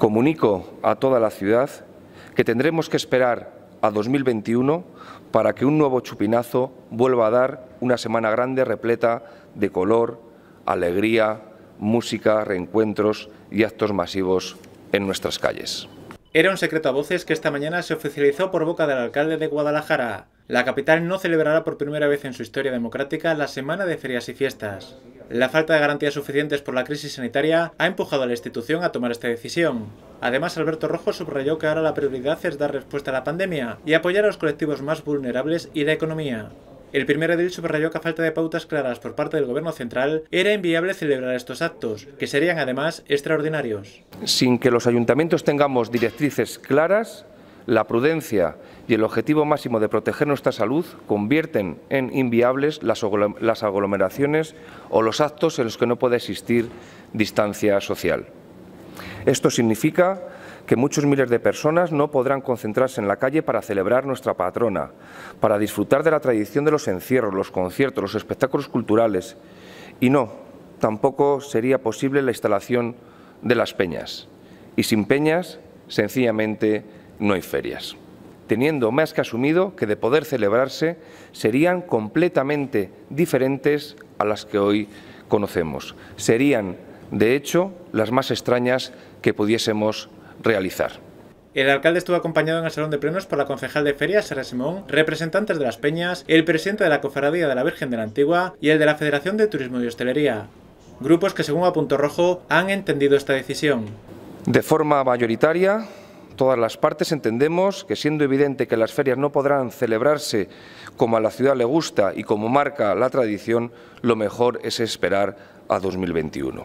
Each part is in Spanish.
Comunico a toda la ciudad que tendremos que esperar a 2021 para que un nuevo chupinazo vuelva a dar una semana grande repleta de color, alegría, música, reencuentros y actos masivos en nuestras calles. Era un secreto a voces que esta mañana se oficializó por boca del alcalde de Guadalajara. La capital no celebrará por primera vez en su historia democrática la semana de ferias y fiestas. La falta de garantías suficientes por la crisis sanitaria ha empujado a la institución a tomar esta decisión. Además, Alberto Rojo subrayó que ahora la prioridad es dar respuesta a la pandemia y apoyar a los colectivos más vulnerables y la economía. El primer edil subrayó que a falta de pautas claras por parte del gobierno central era inviable celebrar estos actos, que serían además extraordinarios. Sin que los ayuntamientos tengamos directrices claras, la prudencia y el objetivo máximo de proteger nuestra salud convierten en inviables las aglomeraciones o los actos en los que no puede existir distancia social. Esto significa que muchos miles de personas no podrán concentrarse en la calle para celebrar nuestra patrona, para disfrutar de la tradición de los encierros, los conciertos, los espectáculos culturales. Y no, tampoco sería posible la instalación de las peñas. Y sin peñas, sencillamente no hay ferias, teniendo más que asumido que de poder celebrarse serían completamente diferentes a las que hoy conocemos. Serían, de hecho, las más extrañas que pudiésemos realizar. El alcalde estuvo acompañado en el Salón de Plenos por la concejal de Ferias, Sara Simón, representantes de las Peñas, el presidente de la Cofradía de la Virgen de la Antigua y el de la Federación de Turismo y Hostelería. Grupos que, según punto Rojo, han entendido esta decisión. De forma mayoritaria, Todas las partes entendemos que, siendo evidente que las ferias no podrán celebrarse como a la ciudad le gusta y como marca la tradición, lo mejor es esperar a 2021.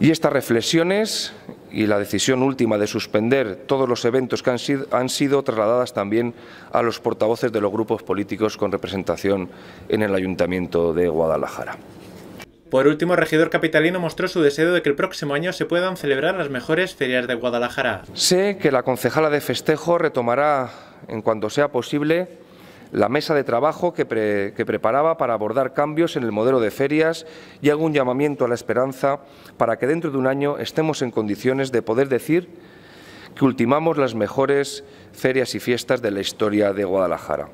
Y estas reflexiones y la decisión última de suspender todos los eventos que han sido, han sido trasladadas también a los portavoces de los grupos políticos con representación en el Ayuntamiento de Guadalajara. Por último, el regidor capitalino mostró su deseo de que el próximo año se puedan celebrar las mejores ferias de Guadalajara. Sé que la concejala de festejo retomará, en cuanto sea posible, la mesa de trabajo que, que preparaba para abordar cambios en el modelo de ferias y hago un llamamiento a la esperanza para que dentro de un año estemos en condiciones de poder decir que ultimamos las mejores ferias y fiestas de la historia de Guadalajara.